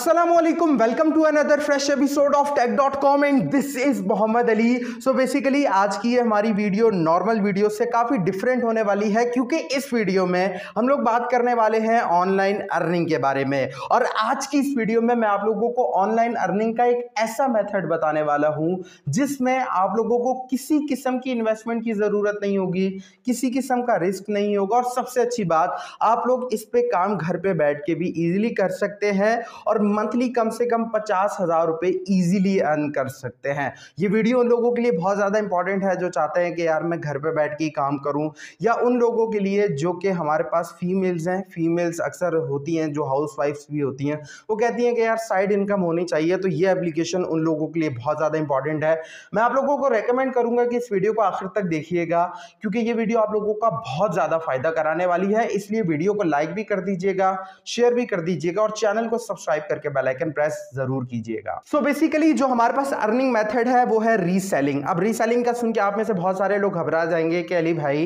Assalamualaikum. Welcome to another fresh episode of Tech.com and this is Mohammad Ali. So basically आज की ये हमारी video normal video से काफ़ी डिफरेंट होने वाली है क्योंकि इस वीडियो में हम लोग बात करने वाले हैं ऑनलाइन अर्निंग के बारे में और आज की इस वीडियो में मैं आप लोगों को ऑनलाइन अर्निंग का एक ऐसा मेथड बताने वाला हूँ जिसमें आप लोगों को किसी किस्म की इन्वेस्टमेंट की ज़रूरत नहीं होगी किसी किस्म का रिस्क नहीं होगा और सबसे अच्छी बात आप लोग इस पर काम घर पर बैठ के भी ईजिली कर सकते हैं और मंथली कम से कम पचास हज़ार रुपए ईजिली अर्न कर सकते हैं ये वीडियो उन लोगों के लिए बहुत ज़्यादा इंपॉर्टेंट है जो चाहते हैं कि यार मैं घर पर बैठ के काम करूँ या उन लोगों के लिए जो कि हमारे पास फीमेल्स हैं फीमेल्स अक्सर होती हैं जो हाउस वाइफ्स भी होती हैं वो कहती हैं कि यार साइड इनकम होनी चाहिए तो ये एप्लीकेशन उन लोगों के लिए बहुत ज़्यादा इंपॉर्टेंट है मैं आप लोगों को रेकमेंड करूंगा कि इस वीडियो को आखिर तक देखिएगा क्योंकि ये वीडियो आप लोगों का बहुत ज़्यादा फ़ायदा कराने वाली है इसलिए वीडियो को लाइक भी कर दीजिएगा शेयर भी कर दीजिएगा और चैनल को सब्सक्राइब कर करके बेलाइकन प्रेस जरूर कीजिएगा सो बेसिकली जो हमारे पास अर्निंग मेथड है वो है रीसेलिंग अब रीसेलिंग का सुन के आप में से बहुत सारे लोग घबरा जाएंगे कि अली भाई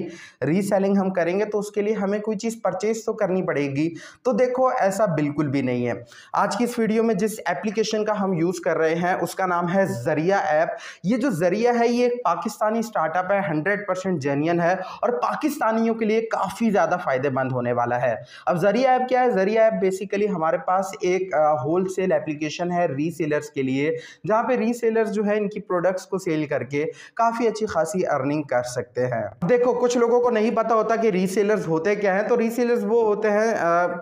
रीसेलिंग हम करेंगे तो उसके लिए हमें कोई चीज़ परचेज तो करनी पड़ेगी तो देखो ऐसा बिल्कुल भी नहीं है आज की इस वीडियो में जिस एप्लीकेशन का हम यूज़ कर रहे हैं उसका नाम है जरिया ऐप ये जो जरिया है ये एक पाकिस्तानी स्टार्टअप है हंड्रेड परसेंट है और पाकिस्तानियों के लिए काफ़ी ज़्यादा फायदेमंद होने वाला है अब जरिया ऐप क्या है जरिया ऐप बेसिकली हमारे पास एक होलसेल एप्लीकेशन है रीसेलर्स के लिए जहाँ पे रीसेलर्स जो है इनकी प्रोडक्ट्स को सेल करके काफ़ी अच्छी खासी अर्निंग कर सकते हैं देखो कुछ लोगों को नहीं पता होता कि रीसेलर्स होते क्या हैं तो रीसेलर्स वो होते हैं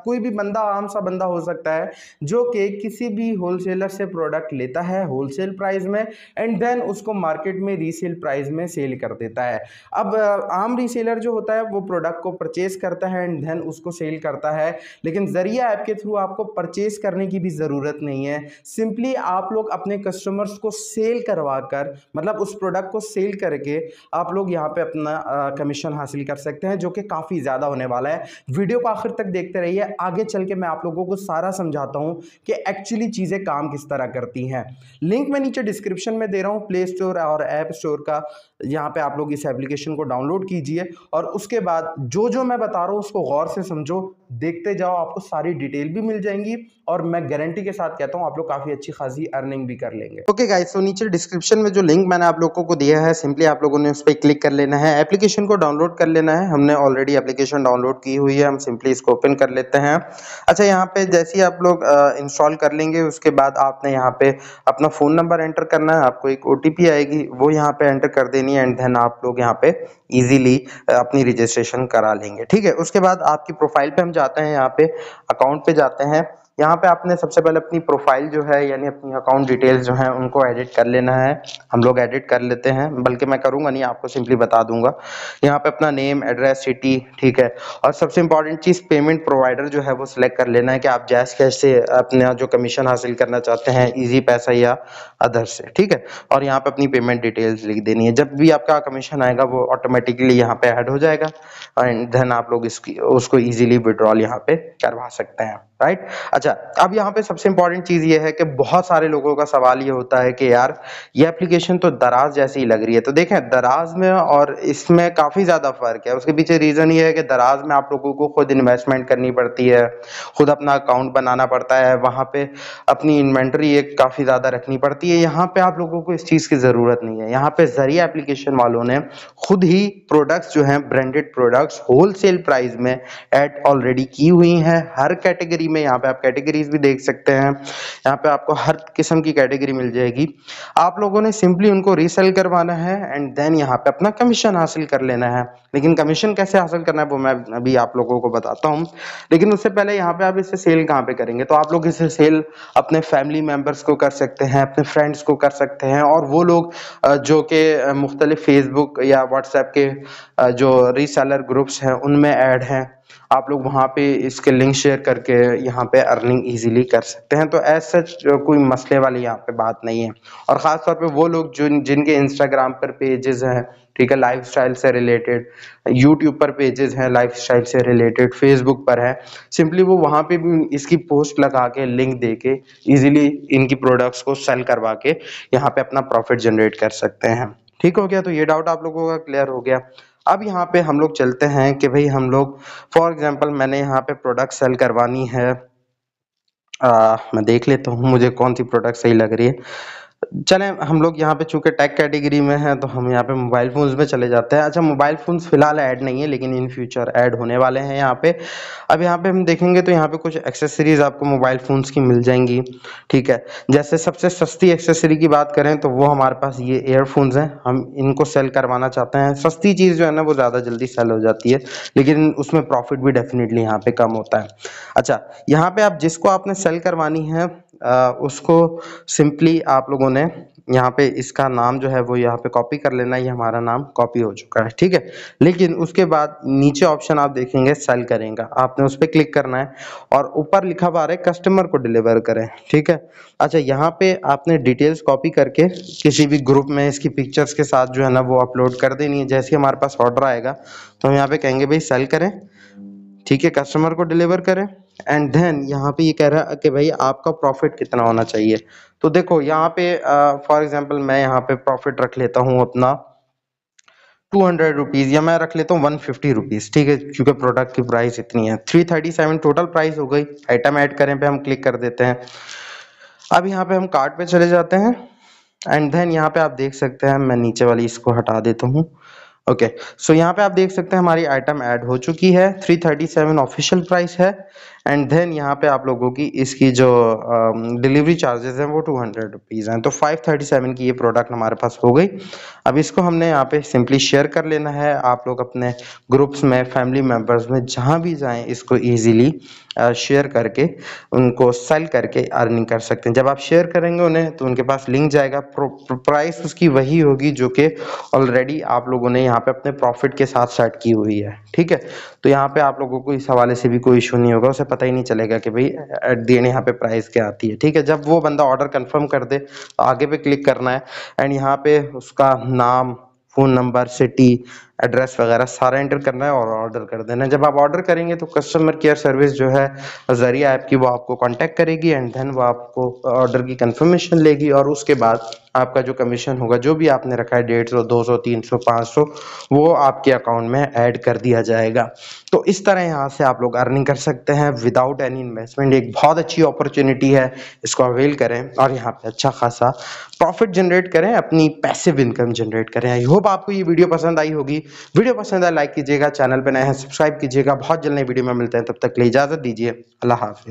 कोई भी बंदा आम सा बंदा हो सकता है जो कि किसी भी होलसेलर से प्रोडक्ट लेता है होलसेल प्राइस में एंड देन उसको मार्केट में रीसेल प्राइस में सेल कर देता है अब आम रीसेलर जो होता है वो प्रोडक्ट को परचेज करता है एंड देन उसको सेल करता है लेकिन जरिया ऐप के थ्रू आपको परचेज करने की ज़रूरत नहीं है सिंपली आप लोग अपने कस्टमर्स को सेल करवा कर मतलब उस प्रोडक्ट को सेल करके आप लोग यहाँ पे अपना कमीशन हासिल कर सकते हैं जो कि काफ़ी ज़्यादा होने वाला है वीडियो को आखिर तक देखते रहिए आगे चल के मैं आप लोगों को सारा समझाता हूँ कि एक्चुअली चीज़ें काम किस तरह करती हैं लिंक मैं नीचे डिस्क्रिप्शन में दे रहा हूँ प्ले स्टोर और ऐप स्टोर का यहाँ पे आप लोग इस एप्लीकेशन को डाउनलोड कीजिए और उसके बाद जो जो मैं बता रहा हूँ उसको गौर से समझो देखते जाओ आपको सारी डिटेल भी मिल जाएंगी और मैं गारंटी के साथ कहता हूँ आप लोग काफ़ी अच्छी खासी अर्निंग भी कर लेंगे ओके गाइस तो नीचे डिस्क्रिप्शन में जो लिंक मैंने आप लोगों को दिया है सिंपली आप लोगों ने उस पर क्लिक कर लेना है एप्लीकेशन को डाउनलोड कर लेना है हमने ऑलरेडी एप्लीकेशन डाउनलोड की हुई है हम सिंपली इसको ओपन कर लेते हैं अच्छा यहाँ पे जैसे ही आप लोग इंस्टॉल कर लेंगे उसके बाद आपने यहाँ पे अपना फ़ोन नंबर एंटर करना है आपको एक ओ आएगी वो यहाँ पे एंटर कर देनी है एंड देन आप लोग यहाँ पे ईजिली अपनी रजिस्ट्रेशन करा लेंगे ठीक है उसके बाद आपकी प्रोफाइल पे हम जाते हैं यहाँ पे अकाउंट पे जाते हैं यहाँ पे आपने सबसे पहले अपनी प्रोफाइल जो है यानी अपनी अकाउंट डिटेल्स जो हैं उनको एडिट कर लेना है हम लोग एडिट कर लेते हैं बल्कि मैं करूँगा नहीं आपको सिंपली बता दूंगा यहाँ पे अपना नेम एड्रेस सिटी ठीक है और सबसे इंपॉर्टेंट चीज़ पेमेंट प्रोवाइडर जो है वो सिलेक्ट कर लेना है कि आप जैस कैश से अपना जो कमीशन हासिल करना चाहते हैं ईजी पैसा या अदर से ठीक है और यहाँ पर अपनी पेमेंट डिटेल्स लिख देनी है जब भी आपका कमीशन आएगा वो ऑटोमेटिकली यहाँ पे ऐड हो जाएगा एंड देन आप लोग इसकी उसको ईजिली विड्रॉल यहाँ पे करवा सकते हैं राइट अच्छा अब यहाँ पे सबसे इंपॉर्टेंट चीज ये है कि बहुत सारे लोगों का सवाल ये होता है कि यार ये एप्लीकेशन तो दराज जैसी ही लग रही है तो देखें दराज में और इसमें काफी ज्यादा फर्क है उसके पीछे रीजन ये है कि दराज में आप लोगों को खुद इन्वेस्टमेंट करनी पड़ती है खुद अपना अकाउंट बनाना पड़ता है वहां पे अपनी इन्वेंट्री एक काफी ज्यादा रखनी पड़ती है यहाँ पे आप लोगों को इस चीज की जरूरत नहीं है यहाँ पे जरिया एप्लीकेशन वालों ने खुद ही प्रोडक्ट्स जो है ब्रांडेड प्रोडक्ट्स होलसेल प्राइस में एड ऑलरेडी की हुई है हर कैटेगरी में यहाँ पे आप कैटेगरीज भी देख सकते हैं यहाँ पे आपको हर किस्म की कैटेगरी मिल जाएगी आप लोगों ने सिंपली उनको रीसेल करवाना है एंड देन यहाँ पे अपना कमीशन हासिल कर लेना है लेकिन कमीशन कैसे हासिल करना है वो मैं अभी आप लोगों को बताता हूँ लेकिन उससे पहले यहाँ पे आप इसे सेल कहाँ पे करेंगे तो आप लोग इसे सेल अपने फैमिली मेम्बर्स को कर सकते हैं अपने फ्रेंड्स को कर सकते हैं और वो लोग जो कि मुख्तलिफ फेसबुक या व्हाट्सएप के जो रीसेलर ग्रुप्स हैं उनमें ऐड हैं आप लोग वहाँ पे इसके लिंक शेयर करके यहाँ पे अर्निंग इजीली कर सकते हैं तो ऐसा सच कोई मसले वाली यहाँ पे बात नहीं है और ख़ास तौर पे वो लोग जो जिनके इंस्टाग्राम पर पेजेस हैं ठीक है स्टाइल से रिलेटेड यूट्यूब पर पेजेस हैं स्टाइल से रिलेटेड फेसबुक पर है सिंपली वो वहाँ पे भी इसकी पोस्ट लगा के लिंक दे के ईजिली इनकी प्रोडक्ट्स को सेल करवा के यहाँ पे अपना प्रॉफिट जनरेट कर सकते हैं ठीक हो गया तो ये डाउट आप लोगों का क्लियर हो गया अब यहाँ पे हम लोग चलते हैं कि भाई हम लोग फॉर एग्जांपल मैंने यहाँ पे प्रोडक्ट सेल करवानी है आ, मैं देख लेता हूँ मुझे कौन सी प्रोडक्ट सही लग रही है चलें हम लोग यहाँ पे चूंकि टैग कैटेगरी में हैं तो हम यहाँ पे मोबाइल फ़ोन्स में चले जाते हैं अच्छा मोबाइल फ़ोन्स फ़िलहाल ऐड नहीं है लेकिन इन फ्यूचर ऐड होने वाले हैं यहाँ पे अब यहाँ पे हम देखेंगे तो यहाँ पे कुछ एक्सेसरीज़ आपको मोबाइल फ़ोन्स की मिल जाएंगी ठीक है जैसे सबसे सस्ती एक्सेसरी की बात करें तो वो हमारे पास ये एयरफोन्स हैं हम इनको सेल करवाना चाहते हैं सस्ती चीज़ जो है ना वो ज़्यादा जल्दी सेल हो जाती है लेकिन उसमें प्रॉफिट भी डेफिनेटली यहाँ पे कम होता है अच्छा यहाँ पे आप जिसको आपने सेल करवानी है उसको सिंपली आप लोगों ने यहाँ पे इसका नाम जो है वो यहाँ पे कॉपी कर लेना ये हमारा नाम कॉपी हो चुका है ठीक है लेकिन उसके बाद नीचे ऑप्शन आप देखेंगे सेल करेंगे आपने उस पर क्लिक करना है और ऊपर लिखा हुआ है कस्टमर को डिलीवर करें ठीक है अच्छा यहाँ पे आपने डिटेल्स कॉपी करके किसी भी ग्रुप में इसकी पिक्चर्स के साथ जो है ना वो अपलोड कर देनी है जैसे हमारे पास ऑर्डर आएगा तो हम यहाँ पे कहेंगे भाई सेल करें ठीक है कस्टमर को डिलीवर करें एंड देन यहाँ पे ये कह रहा है कि भाई आपका प्रॉफिट कितना होना चाहिए तो देखो यहाँ पे फॉर uh, एग्जांपल मैं यहाँ पे प्रॉफिट रख लेता हूँ अपना टू हंड्रेड रुपीज़ या मैं रख लेता हूँ वन फिफ्टी रुपीज़ ठीक है क्योंकि प्रोडक्ट की प्राइस इतनी है three thirty seven total price हो गई आइटम ऐड करें पे हम क्लिक कर देते हैं अब यहाँ पे हम कार्ट पे चले जाते हैं एंड देन यहाँ पे आप देख सकते हैं मैं नीचे वाली इसको हटा देता हूँ ओके okay, सो so यहाँ पे आप देख सकते हैं हमारी आइटम ऐड हो चुकी है 337 ऑफिशियल प्राइस है एंड देन यहाँ पे आप लोगों की इसकी जो डिलीवरी um, चार्जेस हैं वो टू हंड्रेड रुपीज़ हैं तो 537 की ये प्रोडक्ट हमारे पास हो गई अब इसको हमने यहाँ पे सिंपली शेयर कर लेना है आप लोग अपने ग्रुप्स में फैमिली मेम्बर्स में जहाँ भी जाएँ इसको ईजिली शेयर करके उनको सेल करके अर्निंग कर सकते हैं जब आप शेयर करेंगे उन्हें तो उनके पास लिंक जाएगा प्राइस उसकी वही होगी जो कि ऑलरेडी आप लोगों ने यहाँ पे अपने प्रॉफिट के साथ सेट की हुई है ठीक है तो यहाँ पे आप लोगों को इस हवाले से भी कोई इशू नहीं होगा उसे पता ही नहीं चलेगा कि भाई एट दी एंड यहाँ पे प्राइस क्या आती है ठीक है जब वो बंदा ऑर्डर कन्फर्म कर दे तो आगे पे क्लिक करना है एंड यहाँ पे उसका नाम फ़ोन नंबर सिटी एड्रेस वगैरह सारा एंटर करना है और ऑर्डर कर देना है जब आप ऑर्डर करेंगे तो कस्टमर केयर सर्विस जो है ज़रिए ऐप की वो आपको कांटेक्ट करेगी एंड देन वो आपको ऑर्डर की कंफर्मेशन लेगी और उसके बाद आपका जो कमीशन होगा जो भी आपने रखा है डेढ़ सौ दो सौ तीन सौ पाँच सौ वो आपके अकाउंट में ऐड कर दिया जाएगा तो इस तरह यहाँ से आप लोग अर्निंग कर सकते हैं विदाउट एनी इन्वेस्टमेंट एक बहुत अच्छी अपॉर्चुनिटी है इसको अवेल करें और यहाँ पे अच्छा खासा प्रॉफिट जनरेट करें अपनी पैसिव इनकम जनरेट करें आई होप आपको ये वीडियो पसंद आई होगी वीडियो पसंद आए लाइक कीजिएगा चैनल पर नए हैं सब्सक्राइब कीजिएगा बहुत जल्द नई वीडियो में मिलते हैं तब तक के लिए इजाजत दीजिए अल्लाह हाफिज